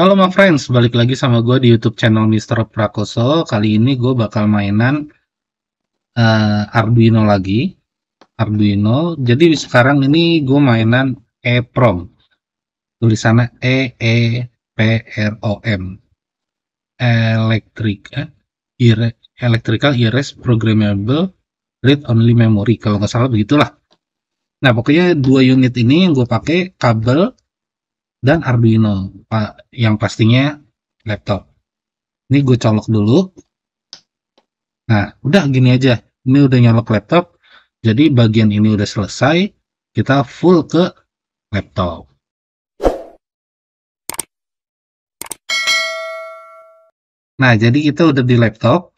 Halo my friends, balik lagi sama gue di YouTube channel Mister Prakoso. Kali ini gue bakal mainan uh, Arduino lagi. Arduino. Jadi sekarang ini gue mainan EEPROM. Tulisannya E E P R O M. Electric eh? ir, electrical Iris Programmable Read Only Memory. Kalau nggak salah begitulah. Nah, pokoknya dua unit ini yang gue pakai kabel dan Arduino yang pastinya laptop. Ini gue colok dulu. Nah, udah gini aja. Ini udah nyolok laptop. Jadi bagian ini udah selesai. Kita full ke laptop. Nah, jadi kita udah di laptop.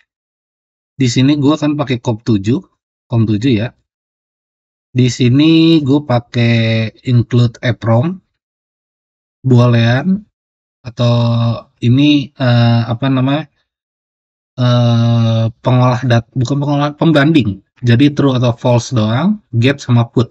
Di sini gue akan pakai COM7. COM7 ya. Di sini gue pakai include EPROM bualean atau ini uh, apa namanya, uh, pengolah dat bukan pengolah, pembanding. Jadi true atau false doang, get sama put.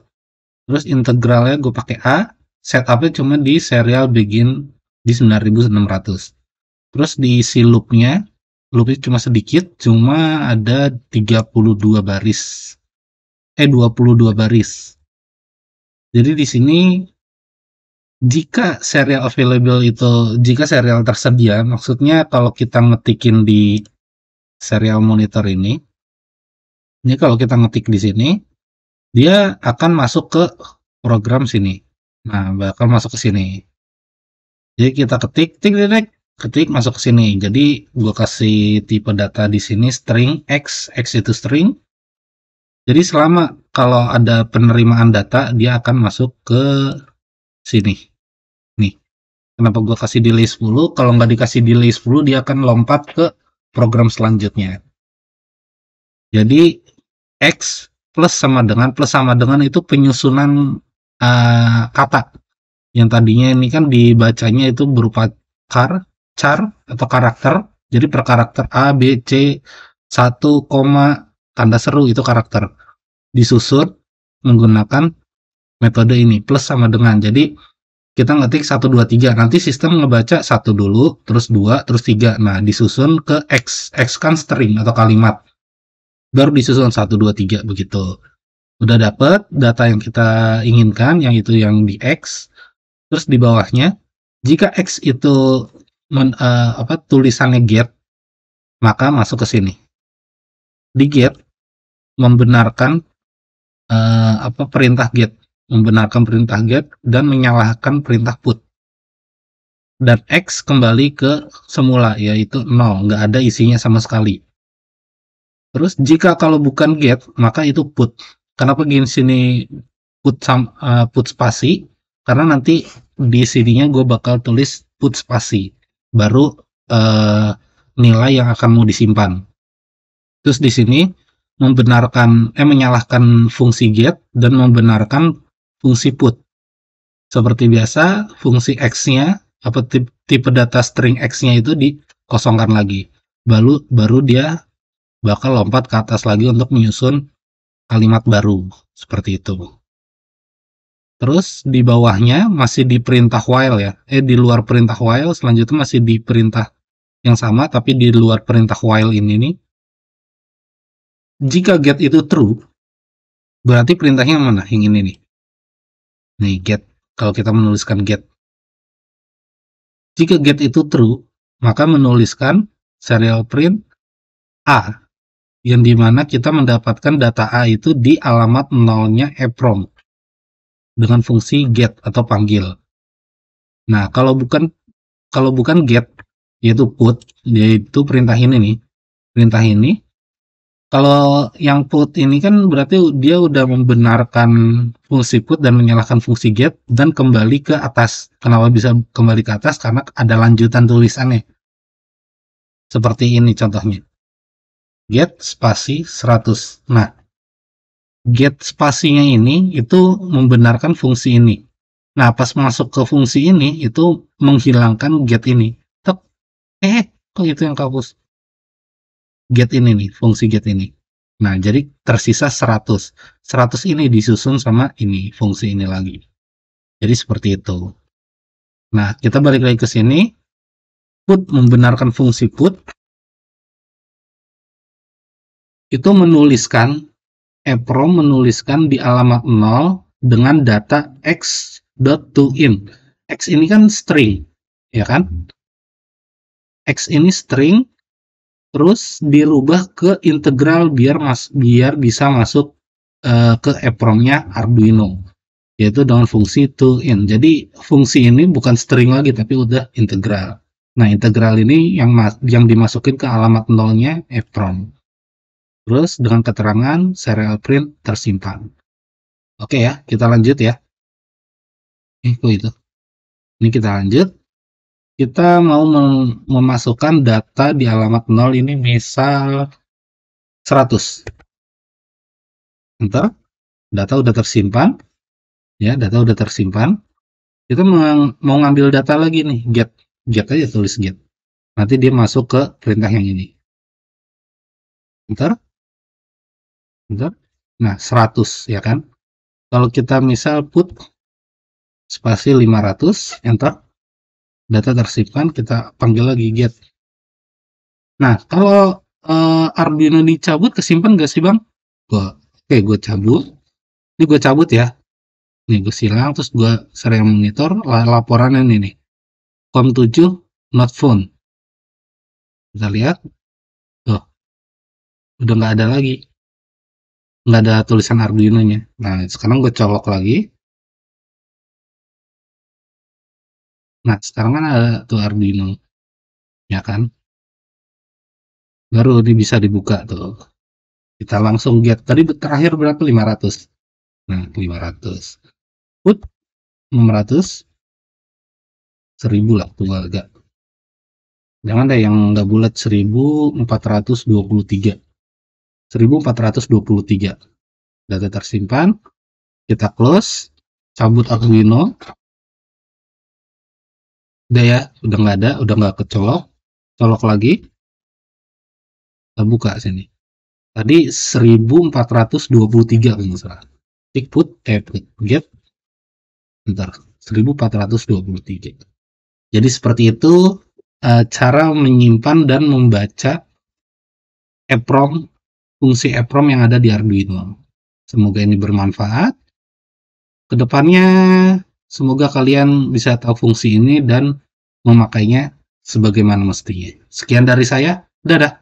Terus integralnya gue pakai A, setupnya cuma di serial begin di 9600. Terus diisi loopnya loopnya cuma sedikit, cuma ada 32 baris. Eh, 22 baris. Jadi di sini jika serial available itu jika serial tersedia maksudnya kalau kita ngetikin di serial monitor ini ini kalau kita ngetik di sini dia akan masuk ke program sini nah bakal masuk ke sini jadi kita ketik tik tik ketik masuk ke sini jadi gue kasih tipe data di sini string x x itu string jadi selama kalau ada penerimaan data dia akan masuk ke Sini. Nih. Kenapa gue kasih delay 10? Kalau nggak dikasih delay 10, dia akan lompat ke program selanjutnya. Jadi, X plus sama dengan, plus sama dengan itu penyusunan uh, kata. Yang tadinya ini kan dibacanya itu berupa car, char, atau karakter. Jadi per karakter A, B, C, 1, tanda seru itu karakter. Disusun menggunakan metode ini plus sama dengan jadi kita ngetik 1, 2, 3 nanti sistem ngebaca satu dulu terus 2, terus 3 nah disusun ke X X kan string atau kalimat baru disusun 1, 2, 3 begitu udah dapet data yang kita inginkan yang itu yang di X terus di bawahnya jika X itu men, uh, apa tulisannya get maka masuk ke sini di get membenarkan uh, apa perintah get membenarkan perintah get dan menyalahkan perintah put. Dan X kembali ke semula, yaitu 0, nggak ada isinya sama sekali. Terus jika kalau bukan get, maka itu put. Kenapa gini sini put, sam, uh, put spasi? Karena nanti di sininya gue bakal tulis put spasi, baru uh, nilai yang akan mau disimpan. Terus di sini membenarkan eh menyalahkan fungsi get dan membenarkan fungsi put. Seperti biasa, fungsi x-nya apa tipe tipe data string x-nya itu dikosongkan lagi. Baru baru dia bakal lompat ke atas lagi untuk menyusun kalimat baru seperti itu. Terus di bawahnya masih di perintah while ya. Eh di luar perintah while selanjutnya masih di perintah yang sama tapi di luar perintah while ini nih. Jika get itu true, berarti perintahnya mana? Yang ini nih nih get kalau kita menuliskan get jika get itu true maka menuliskan serial print A yang dimana kita mendapatkan data A itu di alamat nolnya EPROM dengan fungsi get atau panggil. Nah, kalau bukan kalau bukan get yaitu put yaitu perintah ini nih. Perintah ini kalau yang put ini kan berarti dia udah membenarkan fungsi put dan menyalahkan fungsi get dan kembali ke atas. Kenapa bisa kembali ke atas? Karena ada lanjutan tulisannya. Seperti ini contohnya. Get spasi 100. Nah, get spasinya ini itu membenarkan fungsi ini. Nah, pas masuk ke fungsi ini itu menghilangkan get ini. Tep. Eh, kok itu yang kapus? get ini nih, fungsi get ini. Nah, jadi tersisa 100. 100 ini disusun sama ini, fungsi ini lagi. Jadi seperti itu. Nah, kita balik lagi ke sini. Put membenarkan fungsi put. Itu menuliskan, epro menuliskan di alamat 0 dengan data x.toIn. X ini kan string, ya kan? X ini string, terus dirubah ke integral biar mas biar bisa masuk uh, ke EPROM-nya Arduino yaitu dengan fungsi in. Jadi fungsi ini bukan string lagi tapi udah integral. Nah, integral ini yang yang dimasukin ke alamat nolnya EPROM. Terus dengan keterangan serial print tersimpan. Oke ya, kita lanjut ya. Eh, itu? Ini kita lanjut kita mau memasukkan data di alamat 0 ini misal 100. Enter. Data udah tersimpan. Ya, data udah tersimpan. Kita mau, mau ngambil data lagi nih, get. Get aja tulis get. Nanti dia masuk ke perintah yang ini. Enter. Enter. Nah, 100 ya kan. Kalau kita misal put spasi 500, enter data tersimpan kita panggil lagi get. Nah, kalau uh, Arduino dicabut kesimpan gak sih bang? Gue, oke okay, gue cabut. Ini gue cabut ya. Ini gue silang, terus gue sering monitor laporan yang ini COM 7 not phone. Kita lihat. Tuh. Udah nggak ada lagi. Nggak ada tulisan Arduino-nya. Nah, sekarang gue colok lagi. Nah, sekarang kan ada tuh eh, Arduino. Ya kan? Baru ini bisa dibuka tuh. Kita langsung get. Tadi terakhir berapa? 500. Nah, 500. Put 600. 1000 lah tuh agak. Jangan deh yang nggak bulat 1423. 1423. Data tersimpan. Kita close, cabut Arduino udah ya udah nggak ada udah nggak kecolok colok lagi kita buka sini tadi 1423 kalau nggak salah pick put eh put get ntar 1423 jadi seperti itu uh, cara menyimpan dan membaca EEPROM fungsi EEPROM yang ada di Arduino. Semoga ini bermanfaat. Kedepannya Semoga kalian bisa tahu fungsi ini dan memakainya sebagaimana mestinya. Sekian dari saya. Dadah.